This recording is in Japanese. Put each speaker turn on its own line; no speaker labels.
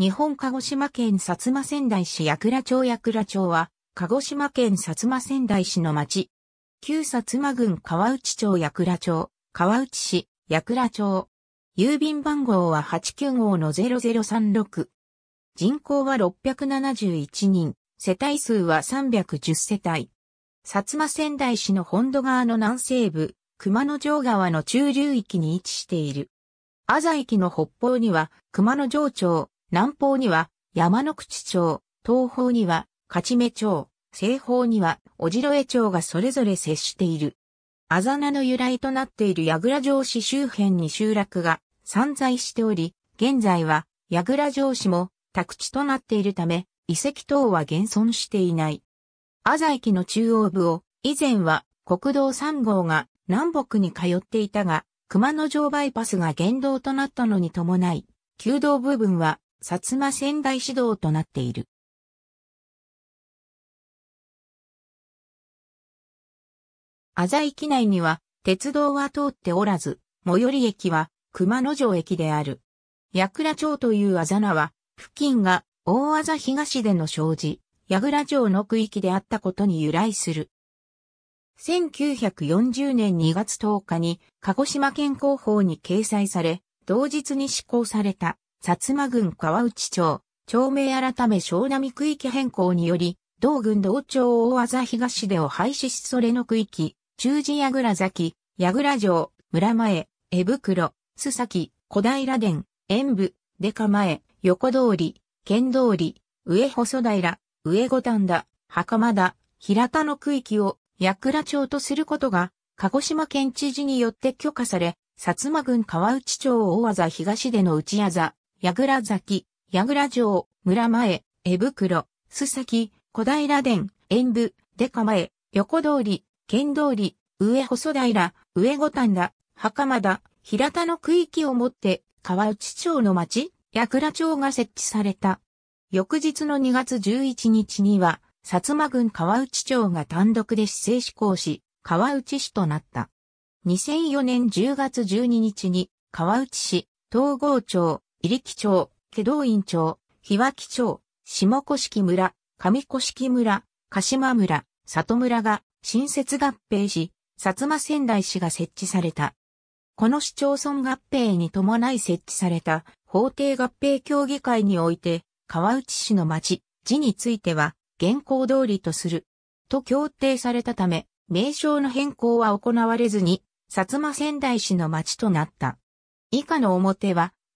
日本鹿児島県薩摩仙台市役倉町役倉町は、鹿児島県薩摩仙台市の町。旧薩摩郡川内町役倉町、川内市役倉町。郵便番号は89号の0036。人口は671人、世帯数は310世帯。薩摩仙台市の本土側の南西部、熊野城川の中流域に位置している。阿佐駅の北方には熊野城町、南方には山の口町、東方には勝目町、西方には小白江町がそれぞれ接している。あざなの由来となっている矢倉城市周辺に集落が散在しており、現在は矢倉城市も宅地となっているため、遺跡等は現存していない。あざ駅の中央部を、以前は国道3号が南北に通っていたが、熊野城バイパスが原道となったのに伴い、旧道部分は薩摩仙台市道となっている。浅井機内には鉄道は通っておらず、最寄り駅は熊野城駅である。矢倉町というあざ名は、付近が大あざ東での障子、矢倉城の区域であったことに由来する。1940年2月10日に鹿児島県広報に掲載され、同日に施行された薩摩郡川内町、町名改め小波区域変更により、同郡同町大技東出を廃止しそれの区域、中寺櫓崎、櫓城、村前、江袋、須崎、小平殿、演武、出構え、横通り、県通り、上細平、上五反田、袴田、平田の区域を、矢倉町とすることが、鹿児島県知事によって許可され、薩摩郡川内町大技東出の内あ座、矢倉崎、矢倉城、村前、江袋、須崎、小平殿、演武、出構え、横通り、県通り、上細平、上五反田、袴田、平田の区域をもって、川内町の町、矢倉町が設置された。翌日の2月11日には、薩摩郡川内町が単独で市政施行し、川内市となった。2004年10月12日に、川内市、東郷町、入木町、祁道院町、日脇町、下甑村、上甑村、鹿島村、里村が新設合併し、薩摩仙台市が設置された。この市町村合併に伴い設置された法定合併協議会において、川内市の町、地については、現行通りとする。と協定されたため、名称の変更は行われずに、薩摩仙台市の町となった。以下の表は、